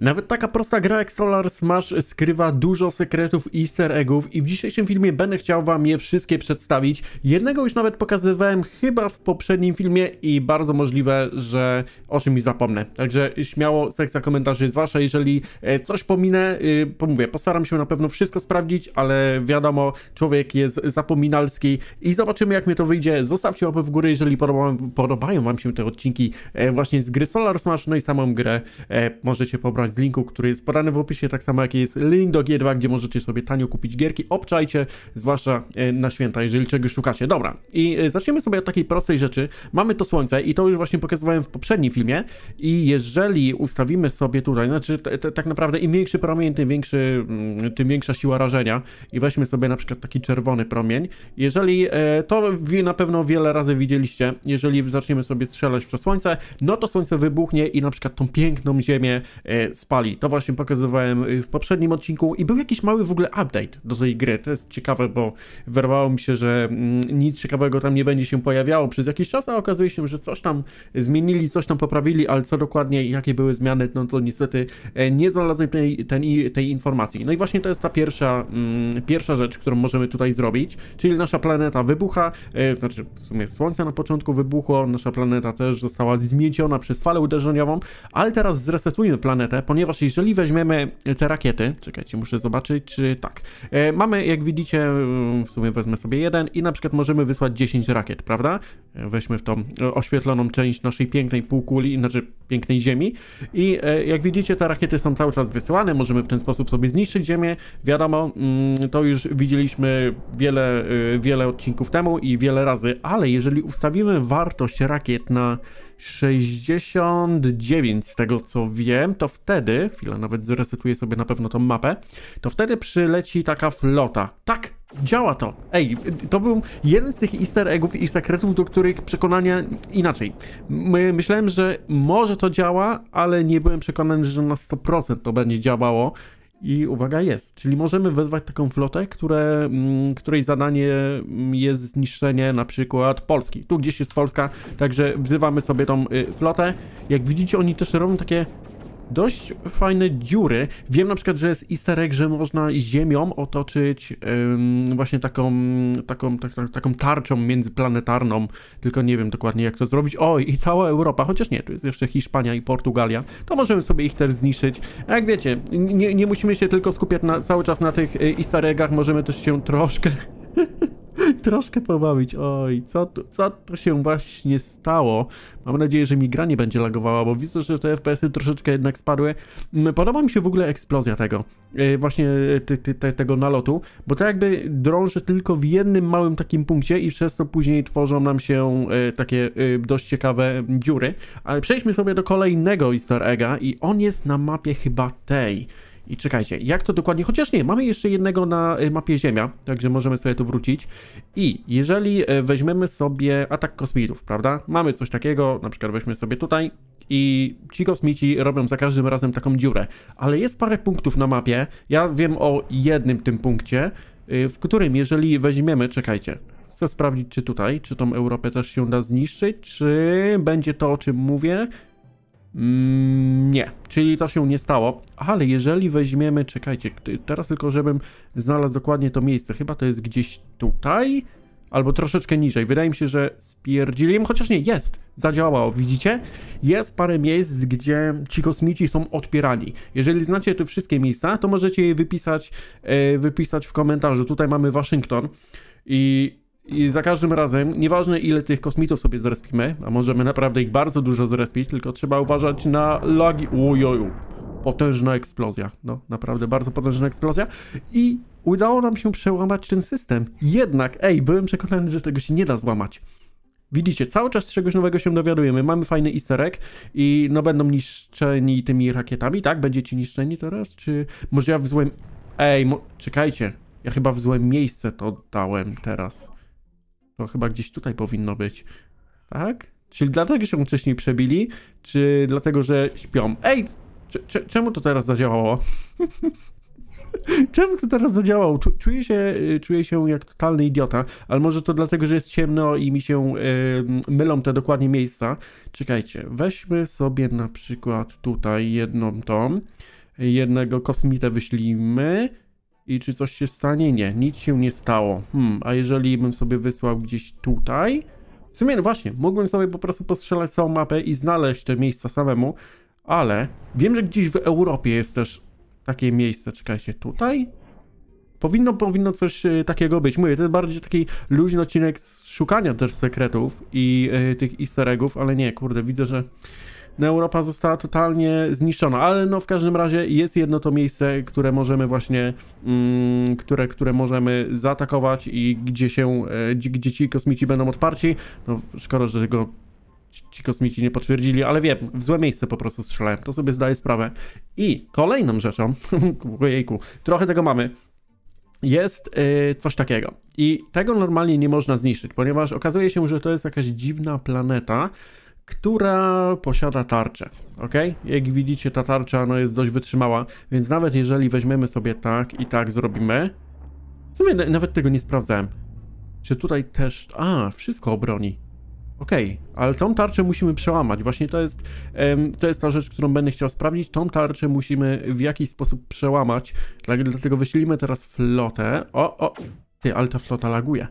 Nawet taka prosta gra jak Solar Smash skrywa dużo sekretów i easter eggów i w dzisiejszym filmie będę chciał wam je wszystkie przedstawić. Jednego już nawet pokazywałem chyba w poprzednim filmie i bardzo możliwe, że o czymś zapomnę. Także śmiało sekcja komentarzy jest wasza, jeżeli e, coś pominę, y, pomówię, postaram się na pewno wszystko sprawdzić, ale wiadomo, człowiek jest zapominalski i zobaczymy jak mi to wyjdzie. Zostawcie łapę w górę, jeżeli podoba, podobają wam się te odcinki e, właśnie z gry Solar Smash, no i samą grę e, możecie pobrać korzystać z linku, który jest podany w opisie, tak samo jak jest link do G2, gdzie możecie sobie tanio kupić gierki. Obczajcie, zwłaszcza e, na święta, jeżeli czegoś szukacie. Dobra, i e, zaczniemy sobie od takiej prostej rzeczy. Mamy to słońce i to już właśnie pokazywałem w poprzednim filmie i jeżeli ustawimy sobie tutaj, znaczy tak naprawdę im większy promień, tym, większy, mm, tym większa siła rażenia i weźmy sobie na przykład taki czerwony promień. Jeżeli e, to na pewno wiele razy widzieliście, jeżeli zaczniemy sobie strzelać w to słońce, no to słońce wybuchnie i na przykład tą piękną ziemię spali. To właśnie pokazywałem y, w poprzednim odcinku i był jakiś mały w ogóle update do tej gry. To jest ciekawe, bo wyrwało mi się, że mm, nic ciekawego tam nie będzie się pojawiało przez jakiś czas, a okazuje się, że coś tam zmienili, coś tam poprawili, ale co dokładnie i jakie były zmiany, no to niestety e, nie znalazłem tej, tej informacji. No i właśnie to jest ta pierwsza, mm, pierwsza rzecz, którą możemy tutaj zrobić, czyli nasza planeta wybucha, e, znaczy w sumie Słońce na początku wybuchło, nasza planeta też została zmieciona przez falę uderzeniową, ale teraz zresetujemy planetę, ponieważ jeżeli weźmiemy te rakiety, czekajcie, muszę zobaczyć, czy tak. E, mamy, jak widzicie, mm, w sumie wezmę sobie jeden i na przykład możemy wysłać 10 rakiet, prawda? E, weźmy w tą e, oświetloną część naszej pięknej półkuli, znaczy pięknej ziemi i jak widzicie, te rakiety są cały czas wysyłane, możemy w ten sposób sobie zniszczyć ziemię. Wiadomo, mm, to już widzieliśmy wiele, wiele odcinków temu i wiele razy, ale jeżeli ustawimy wartość rakiet na 69, z tego co wiem, to wtedy, chwila, nawet zresetuję sobie na pewno tą mapę, to wtedy przyleci taka flota. Tak, działa to. Ej, to był jeden z tych easter eggów i sekretów, do których przekonania inaczej. My, myślałem, że może to działa, ale nie byłem przekonany, że na 100% to będzie działało. I uwaga jest, czyli możemy wezwać taką flotę, które, mm, której zadanie mm, jest zniszczenie na przykład Polski. Tu gdzieś jest Polska, także wzywamy sobie tą y, flotę. Jak widzicie, oni też robią takie dość fajne dziury. Wiem na przykład, że jest easter egg, że można ziemią otoczyć ym, właśnie taką, taką, tak, tak, taką tarczą międzyplanetarną, tylko nie wiem dokładnie jak to zrobić. O, i cała Europa, chociaż nie, tu jest jeszcze Hiszpania i Portugalia, to możemy sobie ich też zniszczyć. A jak wiecie, nie, nie musimy się tylko skupiać na, cały czas na tych y, easter eggach, możemy też się troszkę troszkę pobawić. Oj, co tu, co tu się właśnie stało? Mam nadzieję, że mi gra nie będzie lagowała, bo widzę, że te FPS-y troszeczkę jednak spadły. Mm, podoba mi się w ogóle eksplozja tego, y, właśnie y, te, te, tego nalotu, bo to jakby drąży tylko w jednym małym takim punkcie i przez to później tworzą nam się y, takie dość ciekawe dziury. Ale przejdźmy sobie do kolejnego easter egga i on jest na mapie chyba tej. I czekajcie, jak to dokładnie, chociaż nie, mamy jeszcze jednego na y, mapie Ziemia, także możemy sobie tu wrócić. I jeżeli y, weźmiemy sobie atak kosmitów, prawda? Mamy coś takiego, na przykład weźmy sobie tutaj i ci kosmici robią za każdym razem taką dziurę. Ale jest parę punktów na mapie, ja wiem o jednym tym punkcie, y, w którym jeżeli weźmiemy, czekajcie, chcę sprawdzić czy tutaj, czy tą Europę też się da zniszczyć, czy będzie to o czym mówię, Mm, nie, czyli to się nie stało, ale jeżeli weźmiemy, czekajcie, teraz tylko żebym znalazł dokładnie to miejsce, chyba to jest gdzieś tutaj, albo troszeczkę niżej. Wydaje mi się, że spierdziliłem, chociaż nie, jest, zadziałało, widzicie? Jest parę miejsc, gdzie ci kosmici są odpierani. Jeżeli znacie te wszystkie miejsca, to możecie je wypisać, e, wypisać w komentarzu. Tutaj mamy Waszyngton i i za każdym razem, nieważne ile tych kosmitów sobie zrespimy, a możemy naprawdę ich bardzo dużo zrespić, tylko trzeba uważać na lagi... Ujoju, potężna eksplozja. No, naprawdę bardzo potężna eksplozja. I udało nam się przełamać ten system. Jednak, ej, byłem przekonany, że tego się nie da złamać. Widzicie, cały czas czegoś nowego się dowiadujemy. Mamy fajny isterek i no będą niszczeni tymi rakietami, tak? Będziecie niszczeni teraz? Czy może ja w złym, Ej, mo... czekajcie. Ja chyba w złym miejsce to dałem teraz. To chyba gdzieś tutaj powinno być. Tak? Czyli dlatego się wcześniej przebili, czy dlatego, że śpią? Ej, czemu to teraz zadziałało? Czemu to teraz zadziałało? Czuję się, y, czuję się jak totalny idiota, ale może to dlatego, że jest ciemno i mi się yy, mylą te dokładnie miejsca. Czekajcie, weźmy sobie na przykład tutaj jedną tą, jednego kosmitę wyślijmy, i czy coś się stanie? Nie, nic się nie stało. Hmm, a jeżeli bym sobie wysłał gdzieś tutaj? W sumie, no właśnie, mogłem sobie po prostu postrzelać całą mapę i znaleźć te miejsca samemu, ale wiem, że gdzieś w Europie jest też takie miejsce. Czekajcie, tutaj? Powinno, powinno coś e, takiego być. Mówię, to jest bardziej taki luźny odcinek z szukania też sekretów i yy, tych easter eggów, ale nie, kurde, widzę, że no Europa została totalnie zniszczona, ale no w każdym razie jest jedno to miejsce, które możemy właśnie, mm, które, które możemy zaatakować i gdzie się, e, gdzie ci kosmici będą odparci, no szkoda, że tego ci kosmici nie potwierdzili, ale wiem, w złe miejsce po prostu strzelałem, to sobie zdaję sprawę. I kolejną rzeczą, ojejku, trochę tego mamy, jest e, coś takiego. I tego normalnie nie można zniszczyć, ponieważ okazuje się, że to jest jakaś dziwna planeta, która posiada tarczę, ok? Jak widzicie ta tarcza no, jest dość wytrzymała, więc nawet jeżeli weźmiemy sobie tak i tak zrobimy, w sumie nawet tego nie sprawdzałem. Czy tutaj też... A, wszystko obroni. ok? ale tą tarczę musimy przełamać. Właśnie to jest, to jest ta rzecz, którą będę chciał sprawdzić. Tą tarczę musimy w jakiś sposób przełamać. Dlatego wysilimy teraz flotę. O, o, ty, ale ta flota laguje.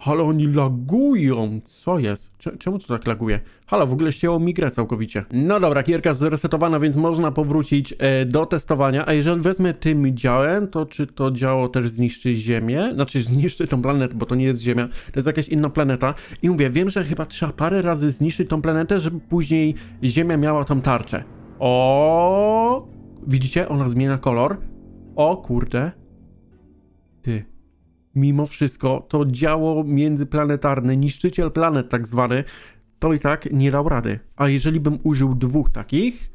Ale oni lagują, co jest? Czemu to tak laguje? Halo, w ogóle ścięło mi grę całkowicie. No dobra, gierka zresetowana, więc można powrócić e, do testowania, a jeżeli wezmę tym działem, to czy to działo też zniszczy Ziemię? Znaczy zniszczy tą planetę, bo to nie jest Ziemia, to jest jakaś inna planeta. I mówię, wiem, że chyba trzeba parę razy zniszczyć tą planetę, żeby później Ziemia miała tą tarczę. O, Widzicie? Ona zmienia kolor. O kurde. Ty mimo wszystko to działo międzyplanetarne, niszczyciel planet tak zwany, to i tak nie dał rady. A jeżeli bym użył dwóch takich,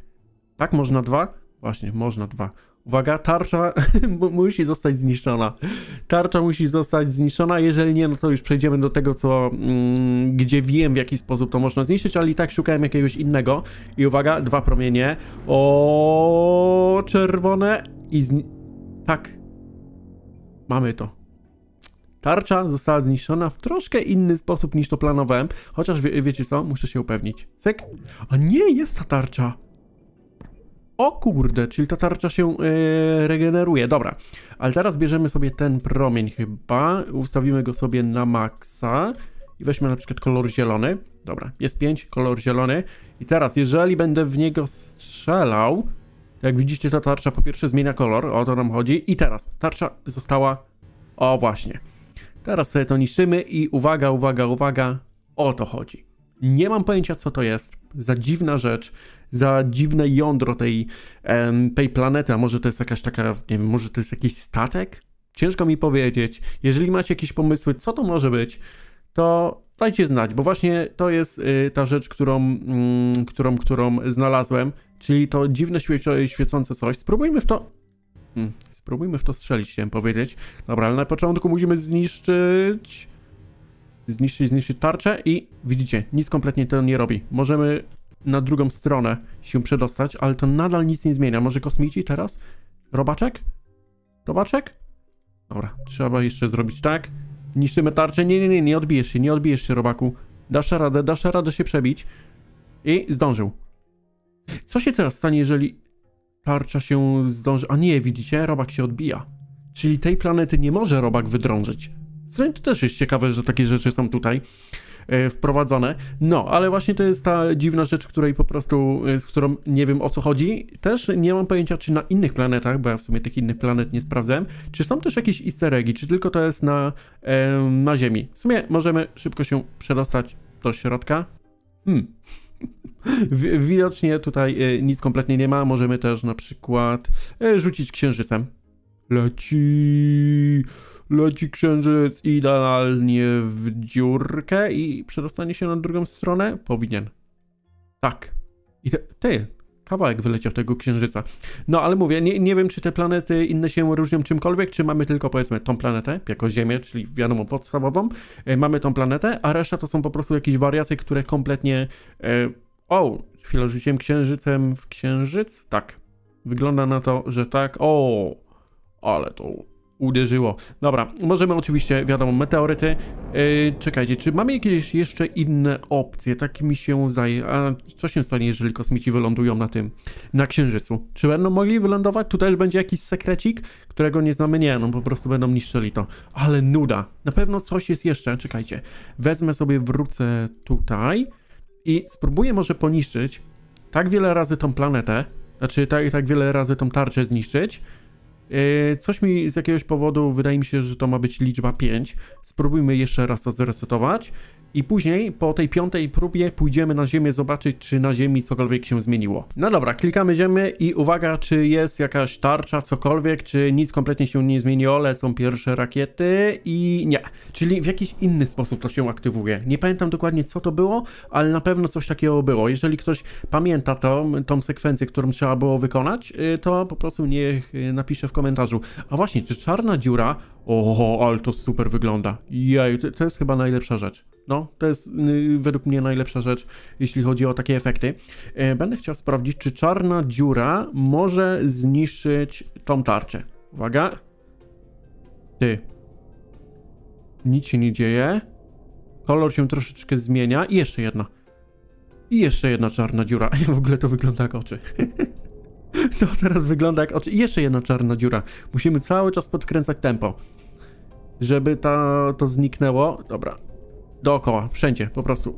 tak można dwa? Właśnie, można dwa. Uwaga, tarcza musi zostać zniszczona. Tarcza musi zostać zniszczona. Jeżeli nie, no to już przejdziemy do tego, co mm, gdzie wiem, w jaki sposób to można zniszczyć, ale i tak szukałem jakiegoś innego. I uwaga, dwa promienie. O, czerwone i zni... Tak. Mamy to. Tarcza została zniszczona w troszkę inny sposób niż to planowałem, chociaż wie, wiecie co, muszę się upewnić. Cyk. A nie, jest ta tarcza. O kurde, czyli ta tarcza się yy, regeneruje. Dobra, ale teraz bierzemy sobie ten promień chyba, ustawimy go sobie na maksa i weźmy na przykład kolor zielony. Dobra, jest 5, kolor zielony. I teraz, jeżeli będę w niego strzelał, jak widzicie, ta tarcza po pierwsze zmienia kolor, o to nam chodzi. I teraz, tarcza została... O właśnie, Teraz sobie to niszczymy i uwaga, uwaga, uwaga, o to chodzi. Nie mam pojęcia, co to jest za dziwna rzecz, za dziwne jądro tej, tej planety, a może to jest jakaś taka, nie wiem, może to jest jakiś statek? Ciężko mi powiedzieć. Jeżeli macie jakieś pomysły, co to może być, to dajcie znać, bo właśnie to jest y, ta rzecz, którą, mm, którą, którą znalazłem, czyli to dziwne świecące coś. Spróbujmy w to Hmm, spróbujmy w to strzelić, chciałem powiedzieć. Dobra, ale na początku musimy zniszczyć... Zniszczyć, zniszczyć tarczę i widzicie, nic kompletnie to nie robi. Możemy na drugą stronę się przedostać, ale to nadal nic nie zmienia. Może kosmici teraz? Robaczek? Robaczek? Dobra, trzeba jeszcze zrobić tak. Niszczymy tarczę. Nie, nie, nie, nie odbijesz się, nie odbijesz się, robaku. Dasz radę, dasz radę się przebić. I zdążył. Co się teraz stanie, jeżeli tarcza się zdąży... A nie, widzicie? Robak się odbija. Czyli tej planety nie może robak wydrążyć. Zresztą to też jest ciekawe, że takie rzeczy są tutaj e, wprowadzone. No, ale właśnie to jest ta dziwna rzecz, której po prostu, e, z którą nie wiem o co chodzi. Też nie mam pojęcia, czy na innych planetach, bo ja w sumie tych innych planet nie sprawdzałem, czy są też jakieś easter eggi, czy tylko to jest na, e, na Ziemi. W sumie możemy szybko się przedostać do środka. Hmm. Widocznie tutaj e, nic kompletnie nie ma. Możemy też na przykład e, rzucić księżycem. Leci, leci księżyc idealnie w dziurkę i przedostanie się na drugą stronę? Powinien. Tak. I te, ty, kawałek wyleciał tego księżyca. No ale mówię, nie, nie wiem, czy te planety inne się różnią czymkolwiek, czy mamy tylko powiedzmy tą planetę, jako Ziemię, czyli wiadomo podstawową, e, mamy tą planetę, a reszta to są po prostu jakieś wariacje, które kompletnie e, o, chwilę rzuciłem księżycem w księżyc? Tak. Wygląda na to, że tak. O, ale to uderzyło. Dobra, możemy oczywiście, wiadomo, meteoryty. Yy, czekajcie, czy mamy jakieś jeszcze inne opcje? Tak mi się zdaje. A co się stanie, jeżeli kosmici wylądują na tym, na Księżycu? Czy będą mogli wylądować? Tutaj też będzie jakiś sekrecik, którego nie znamy? Nie, no po prostu będą niszczyli to. Ale nuda. Na pewno coś jest jeszcze. Czekajcie. Wezmę sobie, wrócę tutaj i spróbuję może poniszczyć tak wiele razy tą planetę, znaczy tak, tak wiele razy tą tarczę zniszczyć. Yy, coś mi z jakiegoś powodu, wydaje mi się, że to ma być liczba 5. Spróbujmy jeszcze raz to zresetować i później, po tej piątej próbie, pójdziemy na Ziemię zobaczyć, czy na Ziemi cokolwiek się zmieniło. No dobra, klikamy Ziemię i uwaga, czy jest jakaś tarcza, cokolwiek, czy nic kompletnie się nie zmieniło, lecą pierwsze rakiety i nie. Czyli w jakiś inny sposób to się aktywuje. Nie pamiętam dokładnie, co to było, ale na pewno coś takiego było. Jeżeli ktoś pamięta to, tą sekwencję, którą trzeba było wykonać, y, to po prostu niech y, napisze w komentarzu. A właśnie, czy czarna dziura Oho, ale to super wygląda. Jej, to, to jest chyba najlepsza rzecz. No, to jest y, według mnie najlepsza rzecz, jeśli chodzi o takie efekty. E, będę chciał sprawdzić, czy czarna dziura może zniszczyć tą tarczę. Uwaga. Ty. Nic się nie dzieje. Kolor się troszeczkę zmienia. I jeszcze jedna. I jeszcze jedna czarna dziura. W ogóle to wygląda jak oczy. To teraz wygląda jak oczy. I jeszcze jedna czarna dziura. Musimy cały czas podkręcać tempo. Żeby to, to zniknęło. Dobra. Dookoła, wszędzie, po prostu.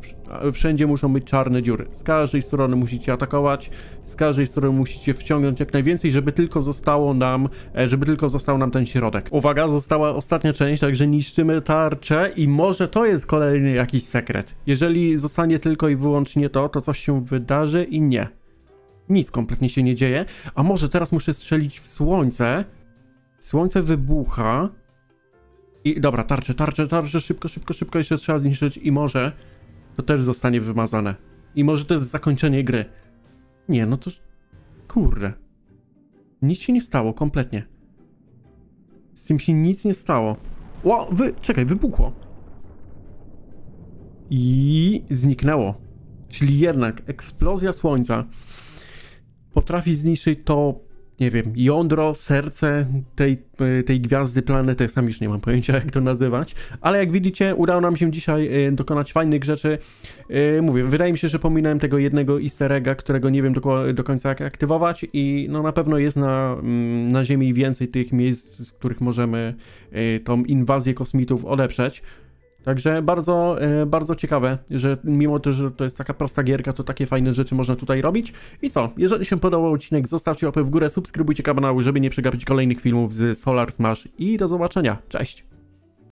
Wszędzie muszą być czarne dziury. Z każdej strony musicie atakować, z każdej strony musicie wciągnąć jak najwięcej, żeby tylko zostało nam, e, żeby tylko został nam ten środek. Uwaga, została ostatnia część, także niszczymy tarczę i może to jest kolejny jakiś sekret. Jeżeli zostanie tylko i wyłącznie to, to coś się wydarzy i nie. Nic kompletnie się nie dzieje. A może teraz muszę strzelić w słońce. Słońce wybucha. I dobra, tarcze, tarcze, tarcze, szybko, szybko, szybko jeszcze trzeba zniszczyć i może to też zostanie wymazane. I może to jest zakończenie gry. Nie, no to... Kurde. Nic się nie stało, kompletnie. Z tym się nic nie stało. O, wy... Czekaj, wybuchło. I zniknęło. Czyli jednak eksplozja słońca potrafi zniszczyć, to nie wiem, jądro, serce tej, e, tej gwiazdy, planety, tak sam już nie mam pojęcia jak to nazywać, ale jak widzicie udało nam się dzisiaj e, dokonać fajnych rzeczy. E, mówię, wydaje mi się, że pominąłem tego jednego easter egga, którego nie wiem do, do końca jak aktywować i no na pewno jest na, mm, na Ziemi więcej tych miejsc, z których możemy tą inwazję kosmitów odeprzeć. Także bardzo, e, bardzo ciekawe, że mimo to, że to jest taka prosta gierka, to takie fajne rzeczy można tutaj robić. I co? Jeżeli się podobał odcinek, zostawcie łapę w górę, subskrybujcie kanał, żeby nie przegapić kolejnych filmów z Solar Smash i do zobaczenia. Cześć!